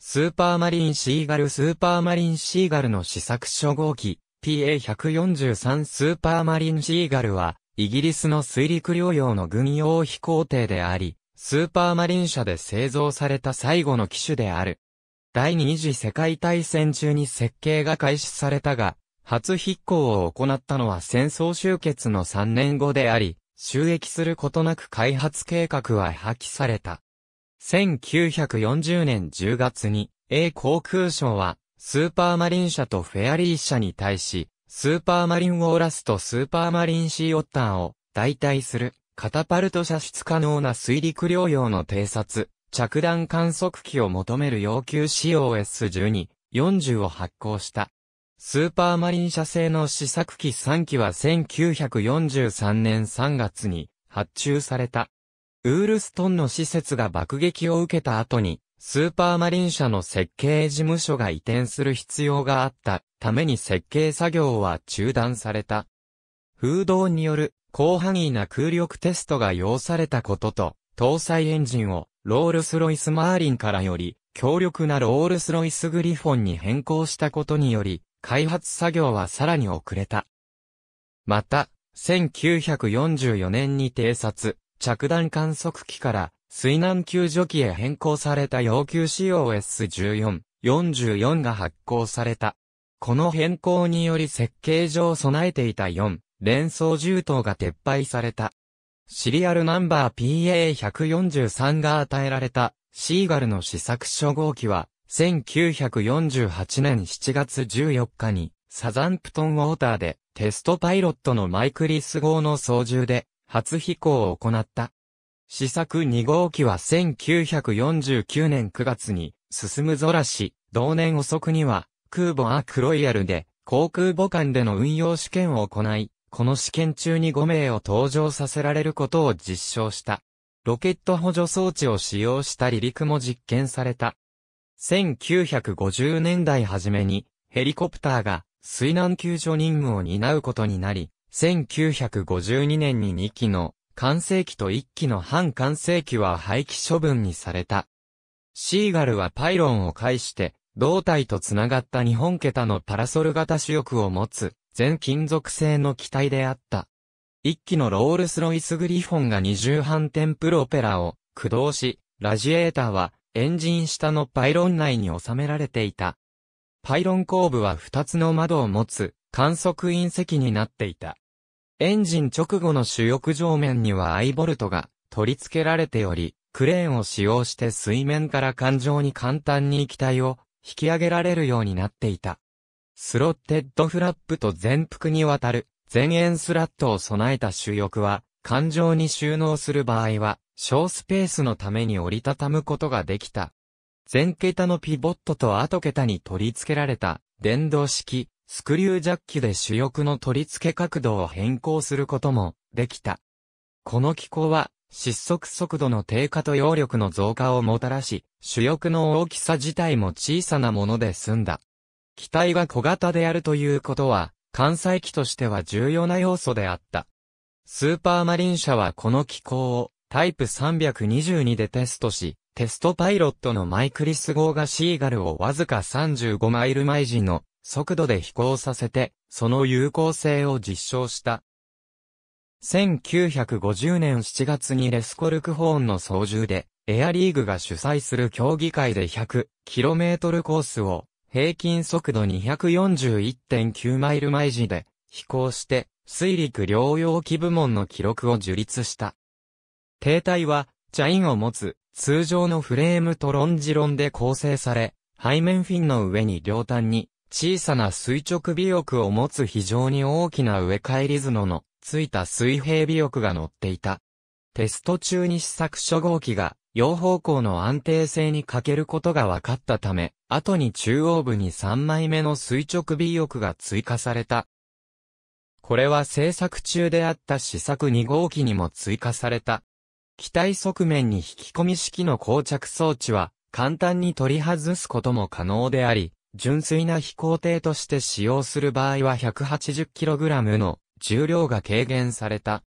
スーパーマリンシーガルスーパーマリンシーガルの試作初号機 PA143 スーパーマリンシーガルはイギリスの水陸両用の軍用飛行艇であり、スーパーマリン車で製造された最後の機種である。第二次世界大戦中に設計が開始されたが、初飛行を行ったのは戦争終結の3年後であり、収益することなく開発計画は破棄された。1940年10月に、英航空省は、スーパーマリン社とフェアリー社に対し、スーパーマリンウォーラスとスーパーマリンシーオッターを代替する、カタパルト射出可能な水陸両用の偵察、着弾観測機を求める要求 COS12、40を発行した。スーパーマリン社製の試作機3機は1943年3月に発注された。ウールストンの施設が爆撃を受けた後に、スーパーマリン社の設計事務所が移転する必要があったために設計作業は中断された。風洞による広範囲な空力テストが要されたことと、搭載エンジンをロールスロイスマーリンからより強力なロールスロイスグリフォンに変更したことにより、開発作業はさらに遅れた。また、1944年に偵察、着弾観測機から水難救助機へ変更された要求 COS14、44が発行された。この変更により設計上備えていた4、連装銃刀が撤廃された。シリアルナンバー PA143 が与えられた、シーガルの試作初号機は、1948年7月14日に、サザンプトンウォーターで、テストパイロットのマイクリス号の操縦で、初飛行を行った。試作2号機は1949年9月に進む空し、同年遅くには空母アークロイヤルで航空母艦での運用試験を行い、この試験中に5名を搭乗させられることを実証した。ロケット補助装置を使用した離陸も実験された。1950年代初めにヘリコプターが水難救助任務を担うことになり、1952年に2機の完成機と1機の半完成機は廃棄処分にされた。シーガルはパイロンを介して、胴体とつながった日本桁のパラソル型主翼を持つ、全金属製の機体であった。1機のロールスロイスグリフォンが二重反転プロペラを駆動し、ラジエーターはエンジン下のパイロン内に収められていた。パイロン後部は2つの窓を持つ観測隕石になっていた。エンジン直後の主翼上面にはアイボルトが取り付けられており、クレーンを使用して水面から艦上に簡単に機体を引き上げられるようになっていた。スロッテッドフラップと全幅にわたる前円スラットを備えた主翼は、艦上に収納する場合は、小スペースのために折りたたむことができた。前桁のピボットと後桁に取り付けられた電動式スクリュージャッキで主翼の取り付け角度を変更することもできた。この機構は失速速度の低下と揚力の増加をもたらし、主翼の大きさ自体も小さなもので済んだ。機体が小型であるということは、艦載機としては重要な要素であった。スーパーマリン社はこの機構をタイプ322でテストし、テストパイロットのマイクリス号がシーガルをわずか35マイル毎時の速度で飛行させて、その有効性を実証した。1950年7月にレスコルクホーンの操縦で、エアリーグが主催する競技会で 100km コースを平均速度241.9マイル毎時で飛行して水陸両用機部門の記録を樹立した。停滞はチャインを持つ通常のフレームとロンジロンで構成され、背面フィンの上に両端に小さな垂直尾翼を持つ非常に大きな植え替えリズノのついた水平尾翼が乗っていた。テスト中に試作初号機が両方向の安定性に欠けることが分かったため、後に中央部に3枚目の垂直尾翼が追加された。これは製作中であった試作2号機にも追加された。機体側面に引き込み式の膠着装置は簡単に取り外すことも可能であり、純粋な飛行艇として使用する場合は 180kg の重量が軽減された。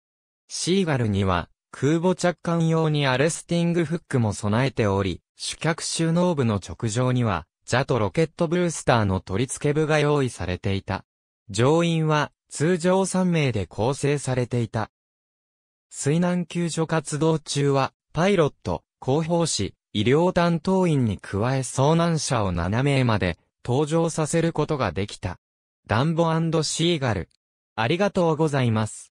シーガルには空母着艦用にアレスティングフックも備えており、主脚収納部の直上には、ジャとロケットブースターの取り付け部が用意されていた。乗員は通常3名で構成されていた。水難救助活動中は、パイロット、広報士、医療担当員に加え遭難者を7名まで登場させることができた。ダンボシーガル。ありがとうございます。